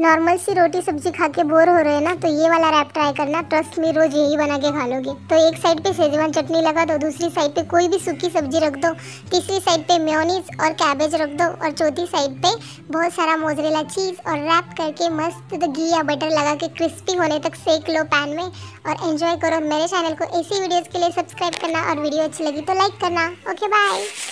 normal सी रोटी सब्जी खा के बोर हो रहे हैं ना तो ये वाला रैप ट्राई करना ट्रस्ट में रोज यही बना के खा लोगे तो एक साइड पे शेजवान चटनी लगा दो दूसरी साइड पे कोई भी सूखी सब्जी रख दो तीसरी साइड पे म्योनीस और कैबेज रख दो और चौथी साइड पे बहुत सारा मोजरेला चीज़ और रैप करके मस्त तो घी या बटर लगा के क्रिस्पी होने तक सेक लो पैन में और एंजॉय करो मेरे चैनल को ऐसी वीडियोज़ के लिए सब्सक्राइब करना और वीडियो अच्छी लगी तो लाइक करना ओके बाय